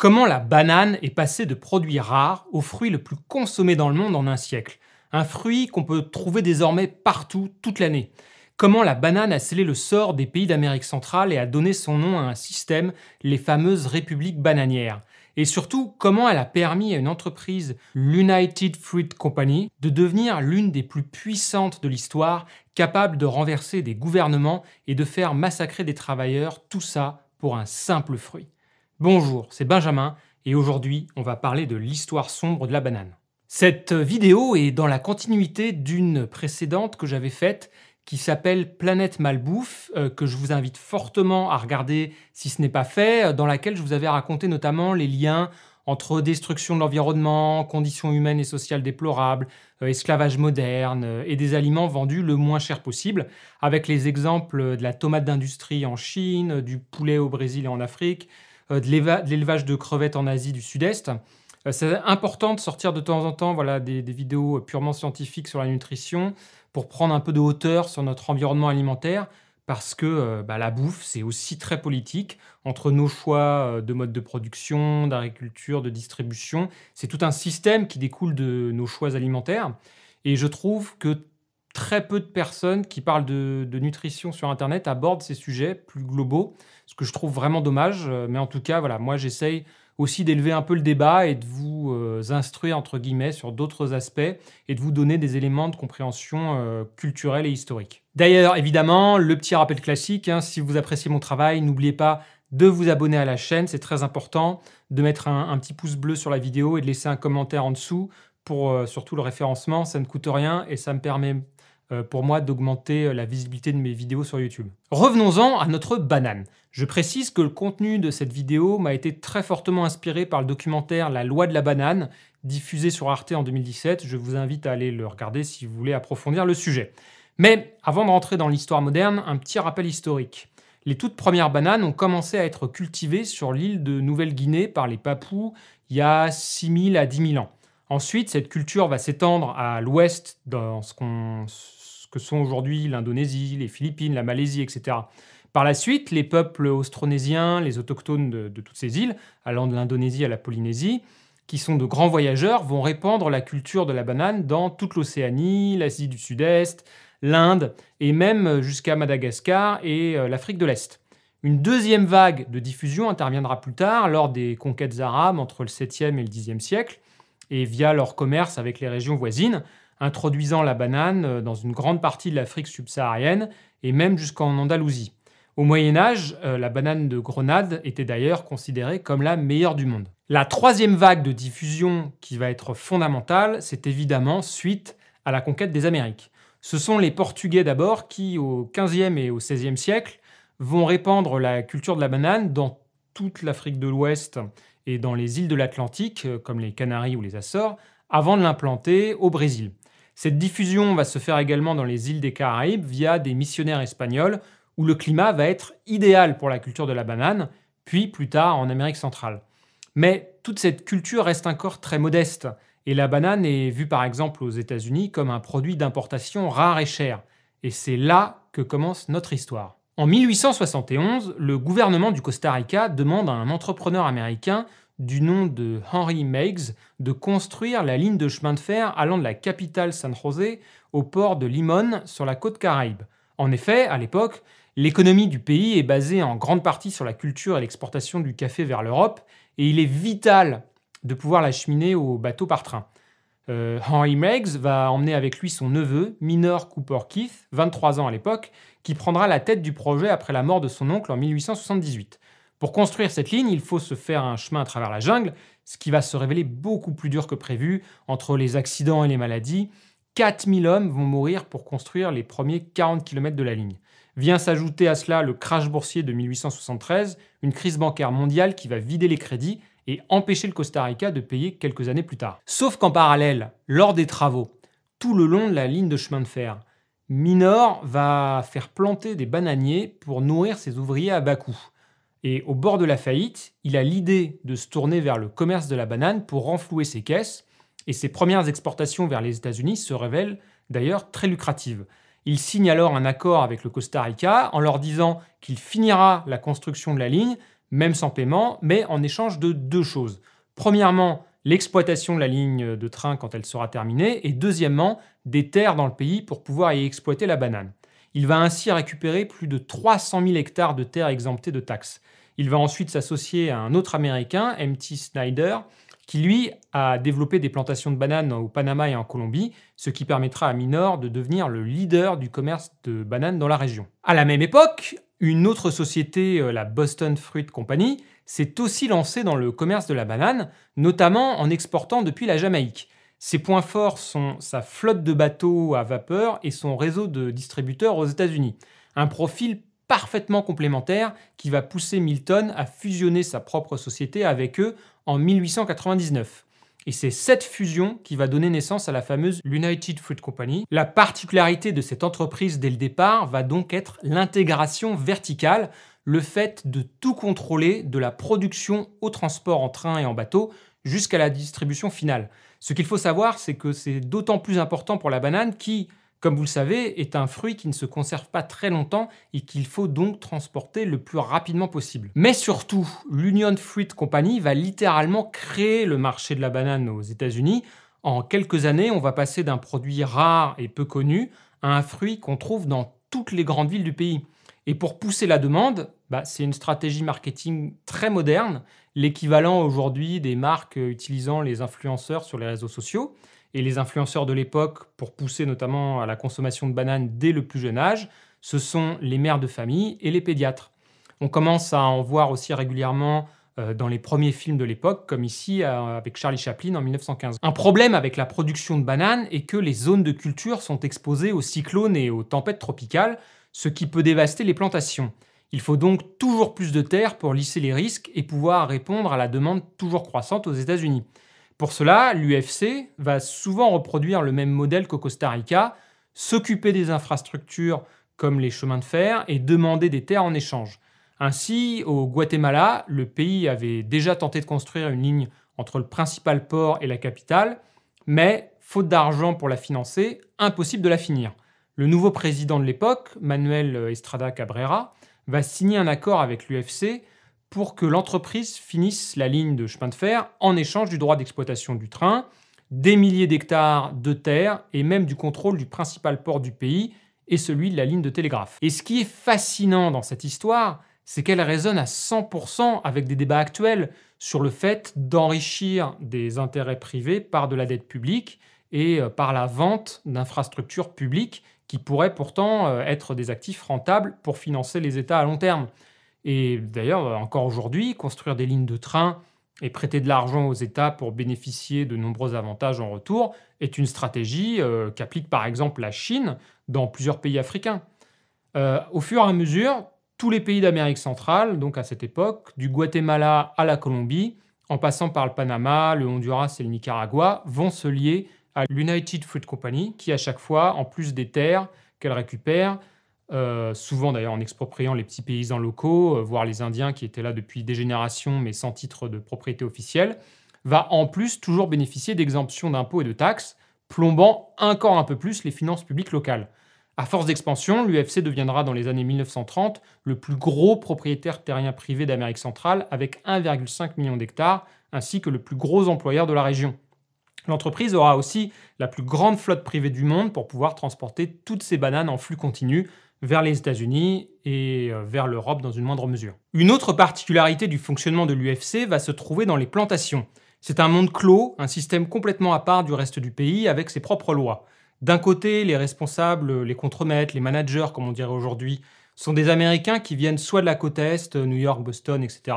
Comment la banane est passée de produit rare au fruit le plus consommé dans le monde en un siècle Un fruit qu'on peut trouver désormais partout, toute l'année. Comment la banane a scellé le sort des pays d'Amérique centrale et a donné son nom à un système, les fameuses républiques bananières. Et surtout, comment elle a permis à une entreprise, l'United Fruit Company, de devenir l'une des plus puissantes de l'histoire, capable de renverser des gouvernements et de faire massacrer des travailleurs, tout ça pour un simple fruit. Bonjour, c'est Benjamin et aujourd'hui on va parler de l'histoire sombre de la banane. Cette vidéo est dans la continuité d'une précédente que j'avais faite qui s'appelle Planète Malbouffe, euh, que je vous invite fortement à regarder si ce n'est pas fait, euh, dans laquelle je vous avais raconté notamment les liens entre destruction de l'environnement, conditions humaines et sociales déplorables, euh, esclavage moderne et des aliments vendus le moins cher possible, avec les exemples de la tomate d'industrie en Chine, du poulet au Brésil et en Afrique, euh, de l'élevage de crevettes en Asie du Sud-Est. Euh, c'est important de sortir de temps en temps voilà, des, vidéos euh, purement scientifiques sur la nutrition pour prendre un peu de hauteur sur notre environnement alimentaire parce que bah, la bouffe, c'est aussi très politique. Entre nos choix de mode de production, d'agriculture, de distribution, c'est tout un système qui découle de nos choix alimentaires. Et je trouve que très peu de personnes qui parlent de, nutrition sur Internet abordent ces sujets plus globaux, ce que je trouve vraiment dommage. Euh, mais en tout cas, voilà, moi j'essaye aussi d'élever un peu le débat et de vous euh, instruire, entre guillemets, sur d'autres aspects et de vous donner des éléments de compréhension euh, culturelle et historique. D'ailleurs, évidemment, le petit rappel classique, hein, si vous appréciez mon travail, n'oubliez pas de vous abonner à la chaîne, c'est très important, de mettre un, petit pouce bleu sur la vidéo et de laisser un commentaire en dessous pour surtout le référencement, ça ne coûte rien et ça me permet euh, pour moi d'augmenter euh, la visibilité de mes vidéos sur YouTube. Revenons-en à notre banane. Je précise que le contenu de cette vidéo m'a été très fortement inspiré par le documentaire La loi de la banane, diffusé sur Arte en 2017. Je vous invite à aller le regarder si vous voulez approfondir le sujet. Mais avant de rentrer dans l'histoire moderne, un petit rappel historique. Les toutes premières bananes ont commencé à être cultivées sur l'île de Nouvelle-Guinée par les Papous il y a 6000 à 10 000 ans. Ensuite, cette culture va s'étendre à l'ouest dans ce qu'on que sont aujourd'hui l'Indonésie, les Philippines, la Malaisie, etc. Par la suite, les peuples austronésiens, les autochtones de, toutes ces îles, allant de l'Indonésie à la Polynésie, qui sont de grands voyageurs, vont répandre la culture de la banane dans toute l'Océanie, l'Asie du Sud-Est, l'Inde, et même jusqu'à Madagascar et euh, l'Afrique de l'Est. Une deuxième vague de diffusion interviendra plus tard, lors des conquêtes arabes entre le 7e et le 10e siècle, et via leur commerce avec les régions voisines, introduisant la banane euh, dans une grande partie de l'Afrique subsaharienne et même jusqu'en Andalousie. Au Moyen Âge, euh, la banane de Grenade était d'ailleurs considérée comme la meilleure du monde. La troisième vague de diffusion qui va être fondamentale, c'est évidemment suite à la conquête des Amériques. Ce sont les Portugais d'abord qui, au XVe et au XVIe siècle, vont répandre la culture de la banane dans toute l'Afrique de l'Ouest et dans les îles de l'Atlantique, euh, comme les Canaries ou les Açores, avant de l'implanter au Brésil. Cette diffusion va se faire également dans les îles des Caraïbes via des missionnaires espagnols, où le climat va être idéal pour la culture de la banane, puis plus tard en Amérique centrale. Mais toute cette culture reste encore très modeste, et la banane est vue par exemple aux États-Unis comme un produit d'importation rare et cher. Et c'est là que commence notre histoire. En 1871, le gouvernement du Costa Rica demande à un entrepreneur américain du nom de Henry Meigs de construire la ligne de chemin de fer allant de la capitale San José au port de Limon sur la côte caraïbe. En effet, à l'époque, l'économie du pays est basée en grande partie sur la culture et l'exportation du café vers l'Europe, et il est vital de pouvoir l'acheminer au bateau par train. Euh, Henry Meigs va emmener avec lui son neveu, Minor Cooper Keith, 23 ans à l'époque, qui prendra la tête du projet après la mort de son oncle en 1878. Pour construire cette ligne, il faut se faire un chemin à travers la jungle, ce qui va se révéler beaucoup plus dur que prévu entre les accidents et les maladies. 4000 hommes vont mourir pour construire les premiers 40 km de la ligne. Vient s'ajouter à cela le crash boursier de 1873, une crise bancaire mondiale qui va vider les crédits et empêcher le Costa Rica de payer quelques années plus tard. Sauf qu'en parallèle, lors des travaux, tout le long de la ligne de chemin de fer, Minor va faire planter des bananiers pour nourrir ses ouvriers à bas coût. Et au bord de la faillite, il a l'idée de se tourner vers le commerce de la banane pour renflouer ses caisses, et ses premières exportations vers les États-Unis se révèlent d'ailleurs très lucratives. Il signe alors un accord avec le Costa Rica en leur disant qu'il finira la construction de la ligne, même sans paiement, mais en échange de deux choses. Premièrement, l'exploitation de la ligne de train quand elle sera terminée, et deuxièmement, des terres dans le pays pour pouvoir y exploiter la banane. Il va ainsi récupérer plus de 300 000 hectares de terres exemptées de taxes. Il va ensuite s'associer à un autre Américain, M.T. Snyder, qui lui a développé des plantations de bananes au Panama et en Colombie, ce qui permettra à Minor de devenir le leader du commerce de bananes dans la région. À la même époque, une autre société, euh, la Boston Fruit Company, s'est aussi lancée dans le commerce de la banane, notamment en exportant depuis la Jamaïque. Ses points forts sont sa flotte de bateaux à vapeur et son réseau de distributeurs aux États-Unis. Un profil parfaitement complémentaire qui va pousser Milton à fusionner sa propre société avec eux en 1899. Et c'est cette fusion qui va donner naissance à la fameuse United Fruit Company. La particularité de cette entreprise dès le départ va donc être l'intégration verticale, le fait de tout contrôler de la production au transport en train et en bateau jusqu'à la distribution finale. Ce qu'il faut savoir, c'est que c'est d'autant plus important pour la banane qui, comme vous le savez, est un fruit qui ne se conserve pas très longtemps et qu'il faut donc transporter le plus rapidement possible. Mais surtout, l'Union Fruit Company va littéralement créer le marché de la banane aux États-Unis. En quelques années, on va passer d'un produit rare et peu connu à un fruit qu'on trouve dans toutes les grandes villes du pays. Et pour pousser la demande, bah, c'est une stratégie marketing très moderne, l'équivalent aujourd'hui des marques utilisant les influenceurs sur les réseaux sociaux et les influenceurs de l'époque, pour pousser notamment à la consommation de bananes dès le plus jeune âge, ce sont les mères de famille et les pédiatres. On commence à en voir aussi régulièrement euh, dans les premiers films de l'époque, comme ici euh, avec Charlie Chaplin en 1915. Un problème avec la production de bananes est que les zones de culture sont exposées aux cyclones et aux tempêtes tropicales, ce qui peut dévaster les plantations. Il faut donc toujours plus de terre pour lisser les risques et pouvoir répondre à la demande toujours croissante aux États-Unis. Pour cela, l'UFC va souvent reproduire le même modèle qu'au Costa Rica, s'occuper des infrastructures comme les chemins de fer et demander des terres en échange. Ainsi, au Guatemala, le pays avait déjà tenté de construire une ligne entre le principal port et la capitale, mais, faute d'argent pour la financer, impossible de la finir. Le nouveau président de l'époque, Manuel Estrada Cabrera, va signer un accord avec l'UFC pour que l'entreprise finisse la ligne de chemin de fer en échange du droit d'exploitation du train, des milliers d'hectares de terre et même du contrôle du principal port du pays et celui de la ligne de télégraphe. Et ce qui est fascinant dans cette histoire, c'est qu'elle résonne à 100% avec des débats actuels sur le fait d'enrichir des intérêts privés par de la dette publique et euh, par la vente d'infrastructures publiques qui pourraient pourtant euh, être des actifs rentables pour financer les États à long terme. Et d'ailleurs, encore aujourd'hui, construire des lignes de train et prêter de l'argent aux États pour bénéficier de nombreux avantages en retour est une stratégie euh, qu'applique par exemple la Chine dans plusieurs pays africains. Euh, au fur et à mesure, tous les pays d'Amérique centrale, donc à cette époque, du Guatemala à la Colombie, en passant par le Panama, le Honduras et le Nicaragua, vont se lier à l'United Fruit Company, qui à chaque fois, en plus des terres qu'elle récupère, euh, souvent d'ailleurs en expropriant les petits paysans locaux, euh, voire les Indiens qui étaient là depuis des générations mais sans titre de propriété officielle, va en plus toujours bénéficier d'exemptions d'impôts et de taxes, plombant encore un peu plus les finances publiques locales. À force d'expansion, l'UFC deviendra dans les années 1930 le plus gros propriétaire terrien privé d'Amérique centrale avec 1,5 million d'hectares, ainsi que le plus gros employeur de la région. L'entreprise aura aussi la plus grande flotte privée du monde pour pouvoir transporter toutes ses bananes en flux continu, vers les États-Unis et euh, vers l'Europe dans une moindre mesure. Une autre particularité du fonctionnement de l'UFC va se trouver dans les plantations. C'est un monde clos, un système complètement à part du reste du pays avec ses propres lois. D'un côté, les responsables, les contremaîtres, les managers, comme on dirait aujourd'hui, sont des Américains qui viennent soit de la côte Est, New York, Boston, etc.,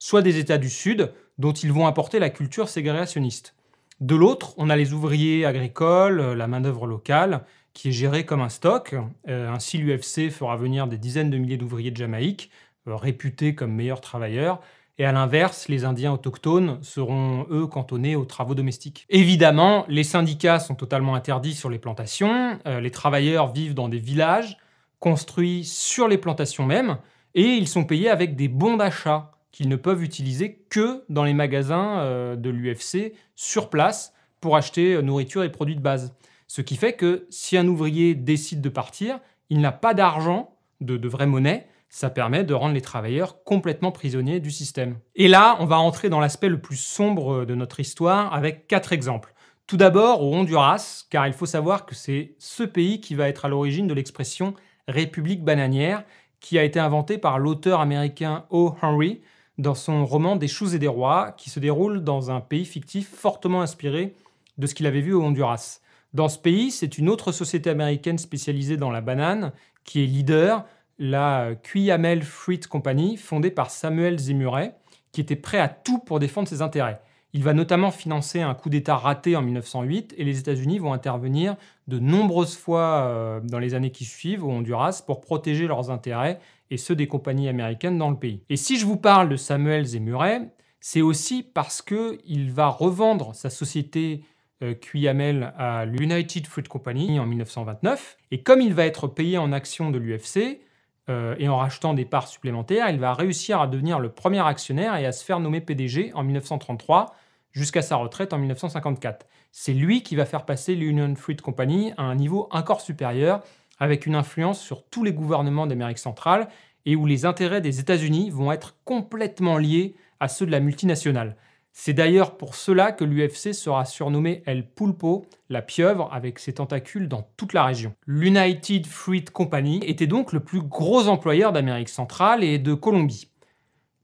soit des États du Sud, dont ils vont apporter la culture ségrégationniste. De l'autre, on a les ouvriers agricoles, la main-d'œuvre locale, qui est géré comme un stock. Euh, ainsi, l'UFC fera venir des dizaines de milliers d'ouvriers de Jamaïque, euh, réputés comme meilleurs travailleurs, et à l'inverse, les Indiens autochtones seront, eux, cantonnés aux travaux domestiques. Évidemment, les syndicats sont totalement interdits sur les plantations, euh, les travailleurs vivent dans des villages construits sur les plantations mêmes, et ils sont payés avec des bons d'achat qu'ils ne peuvent utiliser que dans les magasins de l'UFC sur place pour acheter nourriture et produits de base. Ce qui fait que si un ouvrier décide de partir, il n'a pas d'argent, de, vraie monnaie, ça permet de rendre les travailleurs complètement prisonniers du système. Et là, on va entrer dans l'aspect le plus sombre de notre histoire avec quatre exemples. Tout d'abord au Honduras, car il faut savoir que c'est ce pays qui va être à l'origine de l'expression République bananière, qui a été inventée par l'auteur américain O. Henry dans son roman Des choux et des rois, qui se déroule dans un pays fictif fortement inspiré de ce qu'il avait vu au Honduras. Dans ce pays, c'est une autre société américaine spécialisée dans la banane qui est leader, la Cuyamel e Fruit Company, fondée par Samuel Zemuret, qui était prêt à tout pour défendre ses intérêts. Il va notamment financer un coup d'État raté en 1908 et les États-Unis vont intervenir de nombreuses fois euh, dans les années qui suivent au Honduras pour protéger leurs intérêts et ceux des compagnies américaines dans le pays. Et si je vous parle de Samuel Zemuret, c'est aussi parce qu'il va revendre sa société euh, Cuyamel à l'United Fruit Company en 1929. Et comme il va être payé en actions de l'UFC euh, et en rachetant des parts supplémentaires, il va réussir à devenir le premier actionnaire et à se faire nommer PDG en 1933 jusqu'à sa retraite en 1954. C'est lui qui va faire passer l'Union Fruit Company à un niveau encore supérieur avec une influence sur tous les gouvernements d'Amérique centrale et où les intérêts des États-Unis vont être complètement liés à ceux de la multinationale. C'est d'ailleurs pour cela que l'UFC sera surnommé El Pulpo, la pieuvre avec ses tentacules dans toute la région. L'United Fruit Company était donc le plus gros employeur d'Amérique centrale et de Colombie.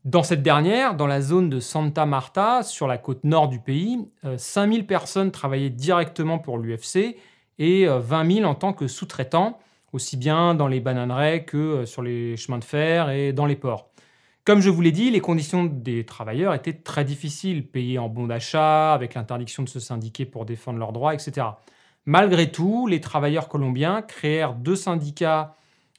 Dans cette dernière, dans la zone de Santa Marta, sur la côte nord du pays, 5000 euh, personnes travaillaient directement pour l'UFC et 20 euh, 000 en tant que sous-traitants, aussi bien dans les bananeraies que euh, sur les chemins de fer et dans les ports. Comme je vous l'ai dit, les conditions des travailleurs étaient très difficiles, payés en bons d'achat, avec l'interdiction de se syndiquer pour défendre leurs droits, etc. Malgré tout, les travailleurs colombiens créèrent deux syndicats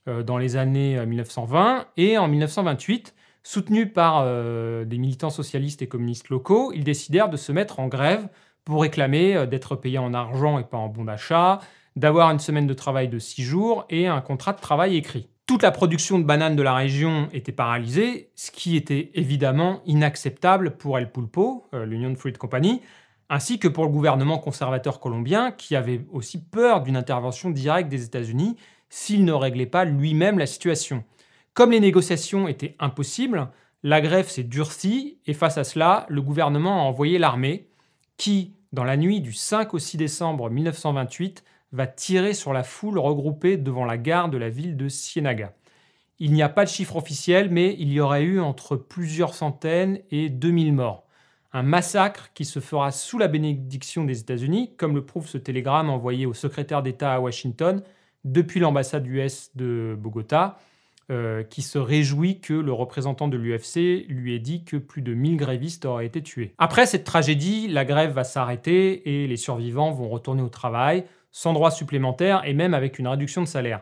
euh, dans les années 1920 euh, et en 1928, soutenus par euh, des militants socialistes et communistes locaux, ils décidèrent de se mettre en grève pour réclamer d'être payés en argent et pas en bons d'achat, d'avoir une semaine de travail de six jours et un contrat de travail écrit. Toute la production de bananes de la région était paralysée, ce qui était évidemment inacceptable pour El Pulpo, euh, l'Union Fruit Company, ainsi que pour le gouvernement conservateur colombien, qui avait aussi peur d'une intervention directe des États-Unis s'il ne réglait pas lui-même la situation. Comme les négociations étaient impossibles, la grève s'est durcie et face à cela, le gouvernement a envoyé l'armée, qui, dans la nuit du 5 au 6 décembre 1928, va tirer sur la foule regroupée devant la gare de la ville de Sienaga. Il n'y a pas de chiffre officiel, mais il y aurait eu entre plusieurs centaines et 2000 morts. Un massacre qui se fera sous la bénédiction des États-Unis, comme le prouve ce télégramme envoyé au secrétaire d'État à Washington depuis l'ambassade US de Bogota, euh, qui se réjouit que le représentant de l'UFC lui ait dit que plus de 1000 grévistes auraient été tués. Après cette tragédie, la grève va s'arrêter et les survivants vont retourner au travail, sans droits supplémentaires et même avec une réduction de salaire.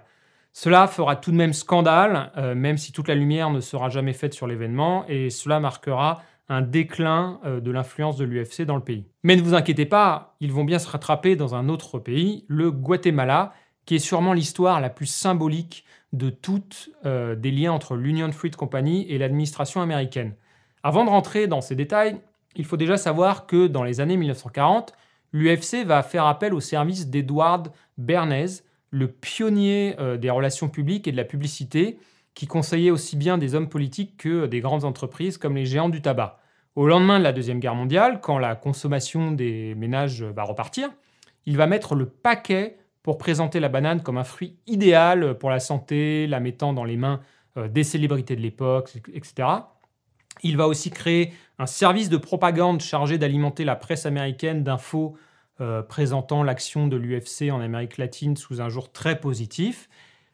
Cela fera tout de même scandale, euh, même si toute la lumière ne sera jamais faite sur l'événement, et cela marquera un déclin euh, de l'influence de l'UFC dans le pays. Mais ne vous inquiétez pas, ils vont bien se rattraper dans un autre pays, le Guatemala, qui est sûrement l'histoire la plus symbolique de toutes euh, des liens entre l'Union Fruit Company et l'administration américaine. Avant de rentrer dans ces détails, il faut déjà savoir que dans les années 1940, l'UFC va faire appel au service d'Edward Bernays, le pionnier euh, des relations publiques et de la publicité, qui conseillait aussi bien des hommes politiques que des grandes entreprises comme les géants du tabac. Au lendemain de la Deuxième Guerre mondiale, quand la consommation des ménages va repartir, il va mettre le paquet pour présenter la banane comme un fruit idéal pour la santé, la mettant dans les mains euh, des célébrités de l'époque, etc. Il va aussi créer un service de propagande chargé d'alimenter la presse américaine d'infos euh, présentant l'action de l'UFC en Amérique latine sous un jour très positif.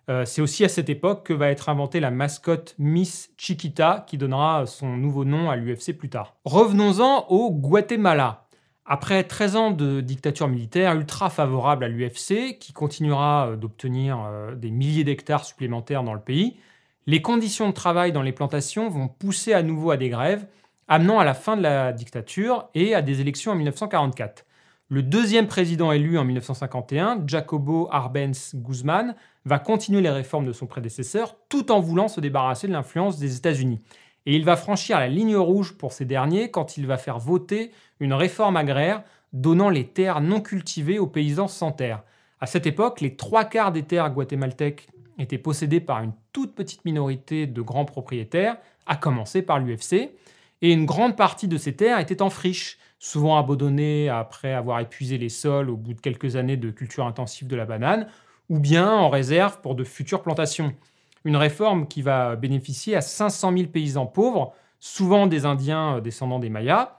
Euh, c'est aussi à cette époque que va être inventée la mascotte Miss Chiquita qui donnera son nouveau nom à l'UFC plus tard. Revenons-en au Guatemala. Après 13 ans de dictature militaire ultra favorable à l'UFC, qui continuera euh, d'obtenir des milliers d'hectares supplémentaires dans le pays, les conditions de travail dans les plantations vont pousser à nouveau à des grèves amenant à la fin de la dictature et à des élections en 1944. Le deuxième président élu en 1951, Jacobo Arbenz Guzman, va continuer les réformes de son prédécesseur tout en voulant se débarrasser de l'influence des États-Unis. Et il va franchir la ligne rouge pour ces derniers quand il va faire voter une réforme agraire donnant les terres non cultivées aux paysans sans terre. À cette époque, les trois quarts des terres guatémaltèques étaient possédées par une toute petite minorité de grands propriétaires, à commencer par l'UFC, et une grande partie de ces terres était en friche, souvent abandonnée après avoir épuisé les sols au bout de quelques années de culture intensive de la banane, ou bien en réserve pour de futures plantations. Une réforme qui va bénéficier à 500 000 paysans pauvres, souvent des Indiens euh, descendants des Mayas,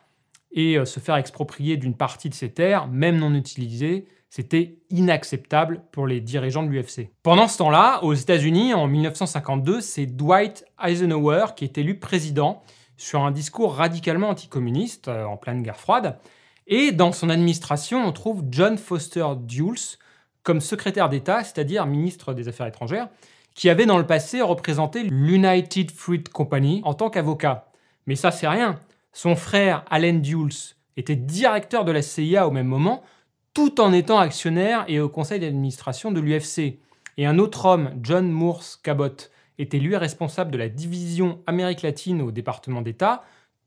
et euh, se faire exproprier d'une partie de ces terres, même non utilisées, c'était inacceptable pour les dirigeants de l'UFC. Pendant ce temps-là, aux États-Unis, en 1952, c'est Dwight Eisenhower qui est élu président sur un discours radicalement anticommuniste euh, en pleine guerre froide. Et dans son administration, on trouve John Foster Dulles comme secrétaire d'État, c'est-à-dire ministre des Affaires étrangères, qui avait dans le passé représenté l'United Fruit Company en tant qu'avocat. Mais ça, c'est rien. Son frère, Allen Dulles, était directeur de la CIA au même moment, tout en étant actionnaire et au conseil d'administration de l'UFC. Et un autre homme, John Moores Cabot, était élu responsable de la division Amérique latine au département d'État,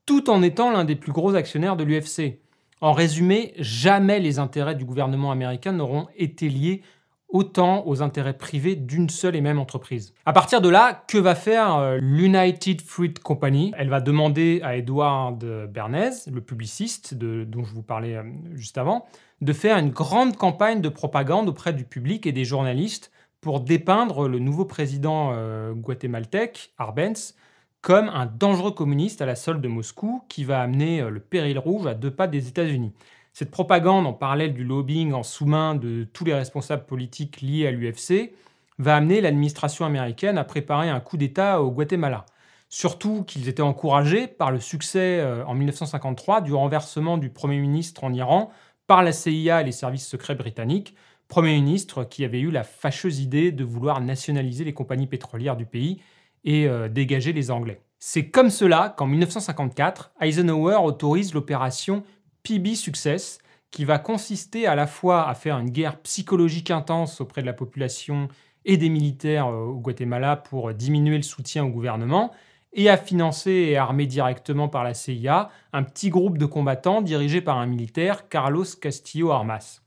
tout en étant l'un des plus gros actionnaires de l'UFC. En résumé, jamais les intérêts du gouvernement américain n'auront été liés autant aux intérêts privés d'une seule et même entreprise. À partir de là, que va faire euh, l'United Fruit Company Elle va demander à Edward Bernays, le publiciste dont je vous parlais euh, juste avant, de faire une grande campagne de propagande auprès du public et des journalistes pour dépeindre le nouveau président euh, guatémaltèque, Arbenz, comme un dangereux communiste à la solde de Moscou qui va amener euh, le péril rouge à deux pas des États-Unis. Cette propagande en parallèle du lobbying en sous-main de tous les responsables politiques liés à l'UFC va amener l'administration américaine à préparer un coup d'État au Guatemala. Surtout qu'ils étaient encouragés par le succès euh, en 1953 du renversement du Premier ministre en Iran par la CIA et les services secrets britanniques, Premier ministre qui avait eu la fâcheuse idée de vouloir nationaliser les compagnies pétrolières du pays et euh, dégager les Anglais. C'est comme cela qu'en 1954, Eisenhower autorise l'opération PB Success, qui va consister à la fois à faire une guerre psychologique intense auprès de la population et des militaires euh, au Guatemala pour diminuer le soutien au gouvernement, et à financer et armer directement par la CIA un petit groupe de combattants dirigé par un militaire, Carlos Castillo Armas.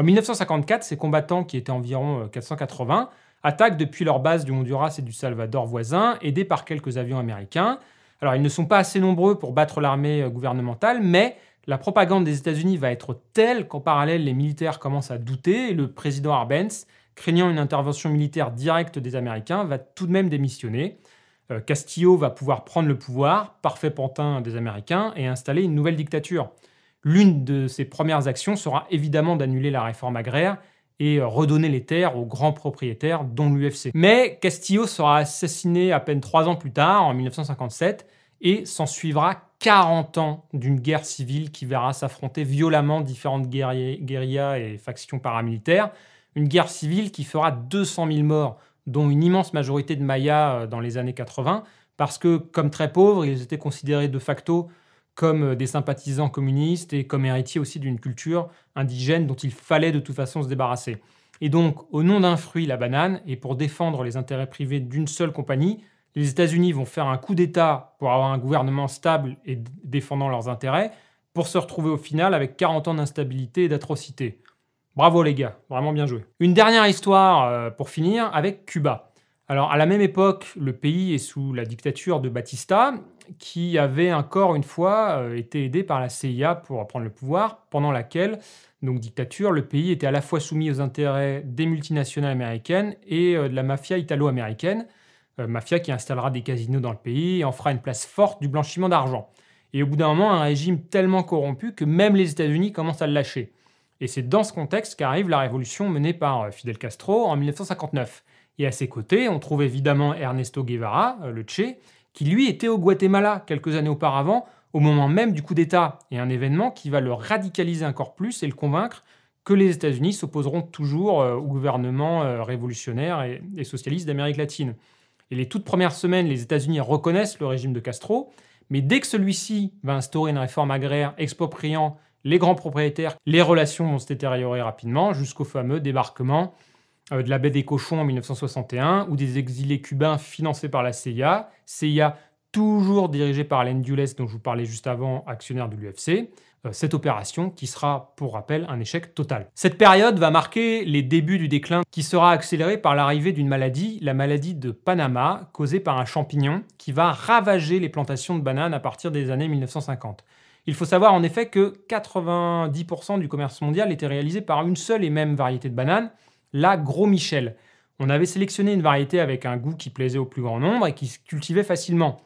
En 1954, ces combattants, qui étaient environ 480, euh, attaquent depuis leur base du Honduras et du Salvador voisins, aidés par quelques avions américains. Alors ils ne sont pas assez nombreux pour battre l'armée euh, gouvernementale, mais la propagande des États-Unis va être telle qu'en parallèle les militaires commencent à douter et le président Arbenz, craignant une intervention militaire directe des Américains, va tout de même démissionner. Euh, Castillo va pouvoir prendre le pouvoir, parfait pantin des Américains, et installer une nouvelle dictature. L'une de ses premières actions sera évidemment d'annuler la réforme agraire et euh, redonner les terres aux grands propriétaires, dont l'UFC. Mais Castillo sera assassiné à peine trois ans plus tard, en 1957, et s'en suivra 40 ans d'une guerre civile qui verra s'affronter violemment différentes guérillas et factions paramilitaires. Une guerre civile qui fera 200 000 morts, dont une immense majorité de Mayas euh, dans les années 80, parce que, comme très pauvres, ils étaient considérés de facto comme euh, des sympathisants communistes et comme héritiers aussi d'une culture indigène dont il fallait de toute façon se débarrasser. Et donc, au nom d'un fruit, la banane, et pour défendre les intérêts privés d'une seule compagnie, les États-Unis vont faire un coup d'État pour avoir un gouvernement stable et défendant leurs intérêts, pour se retrouver au final avec 40 ans d'instabilité et d'atrocité. Bravo les gars, vraiment bien joué. Une dernière histoire euh, pour finir avec Cuba. Alors, à la même époque, le pays est sous la dictature de Batista, qui avait encore une fois euh, été aidé par la CIA pour prendre le pouvoir, pendant laquelle, donc dictature, le pays était à la fois soumis aux intérêts des multinationales américaines et euh, de la mafia italo-américaine, euh, mafia qui installera des casinos dans le pays et en fera une place forte du blanchiment d'argent. Et au bout d'un moment, un régime tellement corrompu que même les États-Unis commencent à le lâcher. Et c'est dans ce contexte qu'arrive la révolution menée par Fidel Castro en 1959 et à ses côtés, on trouve évidemment Ernesto Guevara, euh, le Che, qui lui était au Guatemala quelques années auparavant, au moment même du coup d'État, et un événement qui va le radicaliser encore plus et le convaincre que les États-Unis s'opposeront toujours euh, au gouvernement euh, révolutionnaire et, socialiste d'Amérique latine. Et les toutes premières semaines, les États-Unis reconnaissent le régime de Castro, mais dès que celui-ci va instaurer une réforme agraire expropriant les grands propriétaires, les relations vont se détériorer rapidement jusqu'au fameux débarquement euh, de la baie des cochons en 1961, ou des exilés cubains financés par la CIA, CIA toujours dirigée par Alain dont je vous parlais juste avant, actionnaire de l'UFC, euh, cette opération qui sera, pour rappel, un échec total. Cette période va marquer les débuts du déclin qui sera accéléré par l'arrivée d'une maladie, la maladie de Panama, causée par un champignon qui va ravager les plantations de bananes à partir des années 1950. Il faut savoir en effet que 90% du commerce mondial était réalisé par une seule et même variété de bananes, la Gros Michel. On avait sélectionné une variété avec un goût qui plaisait au plus grand nombre et qui se cultivait facilement.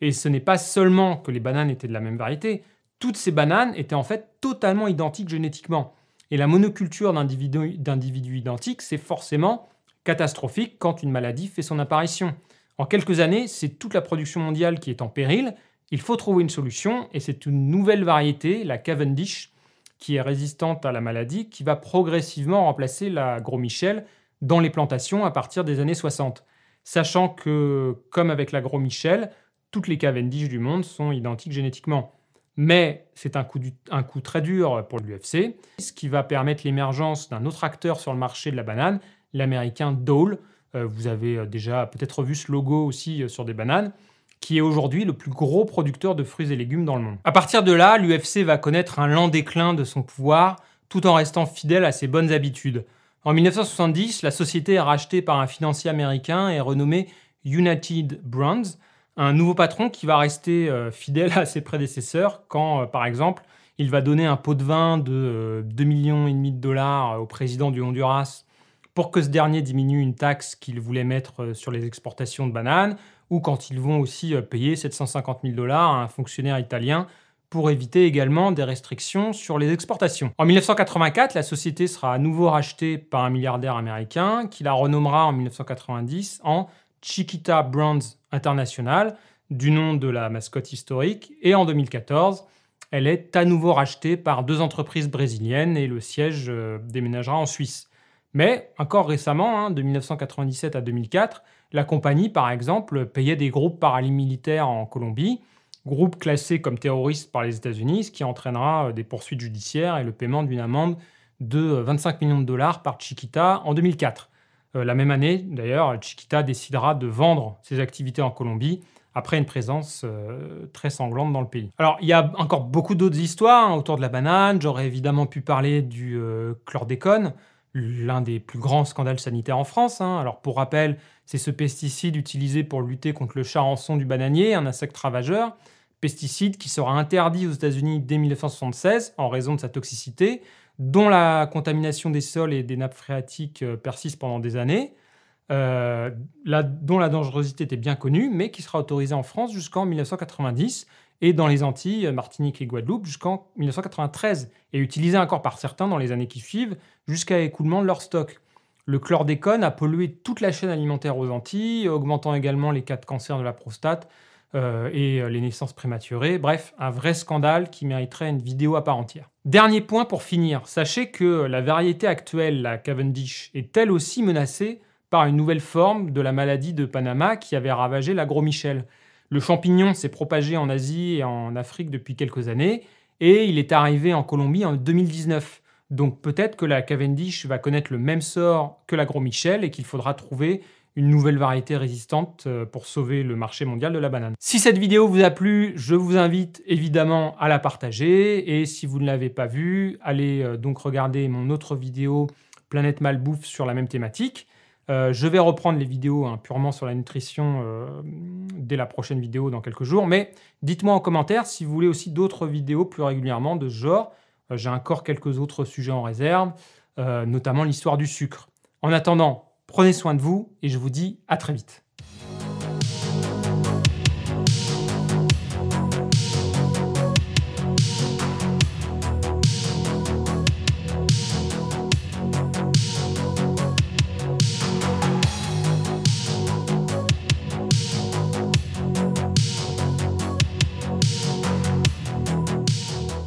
Et ce n'est pas seulement que les bananes étaient de la même variété, toutes ces bananes étaient en fait totalement identiques génétiquement. Et la monoculture d'individus identiques, c'est forcément catastrophique quand une maladie fait son apparition. En quelques années, c'est toute la production mondiale qui est en péril. Il faut trouver une solution et c'est une nouvelle variété, la Cavendish, qui est résistante à la maladie, qui va progressivement remplacer la gros-michel dans les plantations à partir des années 60. Sachant que, comme avec la gros-michel, toutes les Cavendish du monde sont identiques génétiquement. Mais c'est un, un coup, très dur pour l'UFC, ce qui va permettre l'émergence d'un autre acteur sur le marché de la banane, l'américain Dole. Euh, vous avez euh, déjà peut-être vu ce logo aussi euh, sur des bananes qui est aujourd'hui le plus gros producteur de fruits et légumes dans le monde. À partir de là, l'UFC va connaître un lent déclin de son pouvoir tout en restant fidèle à ses bonnes habitudes. En 1970, la société est rachetée par un financier américain et renommée United Brands, un nouveau patron qui va rester euh, fidèle à ses prédécesseurs quand, euh, par exemple, il va donner un pot de vin de 2,5 euh, millions et demi de dollars au président du Honduras pour que ce dernier diminue une taxe qu'il voulait mettre sur les exportations de bananes, ou quand ils vont aussi euh, payer 750 000 dollars à un fonctionnaire italien pour éviter également des restrictions sur les exportations. En 1984, la société sera à nouveau rachetée par un milliardaire américain qui la renommera en 1990 en Chiquita Brands International, du nom de la mascotte historique, et en 2014, elle est à nouveau rachetée par deux entreprises brésiliennes et le siège euh, déménagera en Suisse. Mais encore récemment, hein, de 1997 à 2004, la compagnie, par exemple, payait des groupes paramilitaires en Colombie, groupes classés comme terroristes par les États-Unis, ce qui entraînera euh, des poursuites judiciaires et le paiement d'une amende de 25 euh, millions de dollars par Chiquita en 2004. Euh, la même année, d'ailleurs, Chiquita décidera de vendre ses activités en Colombie après une présence très sanglante dans le pays. Alors, il y a encore beaucoup d'autres histoires hein, autour de la banane. J'aurais évidemment pu parler du chlordécone l'un des plus grands scandales sanitaires en France. Hein. Alors pour rappel, c'est ce pesticide utilisé pour lutter contre le charançon du bananier, un insecte ravageur, pesticide qui sera interdit aux États-Unis dès 1976 en raison de sa toxicité, dont la contamination des sols et des nappes phréatiques euh, persiste pendant des années, euh, dont la dangerosité était bien connue, mais qui sera autorisé en France jusqu'en 1990 et dans les Antilles, Martinique et Guadeloupe jusqu'en 1993, et utilisé encore par certains dans les années qui suivent, jusqu'à écoulement de leur stock. Le chlordécone a pollué toute la chaîne alimentaire aux Antilles, augmentant également les cas de cancer de la prostate euh, et euh, les naissances prématurées. Bref, un vrai scandale qui mériterait une vidéo à part entière. Dernier point pour finir, sachez que la variété actuelle, la Cavendish, est elle aussi menacée par une nouvelle forme de la maladie de Panama qui avait ravagé la Gros michel le champignon s'est propagé en Asie et en Afrique depuis quelques années, et il est arrivé en Colombie en 2019. Donc peut-être que la Cavendish va connaître le même sort que la Gros Michel et qu'il faudra trouver une nouvelle variété résistante euh, pour sauver le marché mondial de la banane. Si cette vidéo vous a plu, je vous invite évidemment à la partager et si vous ne l'avez pas vue, allez euh, donc regarder mon autre vidéo Planète Malbouffe sur la même thématique. Euh, je vais reprendre les vidéos hein, purement sur la nutrition euh, dès la prochaine vidéo dans quelques jours. Mais dites-moi en commentaire si vous voulez aussi d'autres vidéos plus régulièrement de ce genre. Euh, j'ai encore quelques autres sujets en réserve, notamment l'histoire du sucre. En attendant, prenez soin de vous et je vous dis à très vite.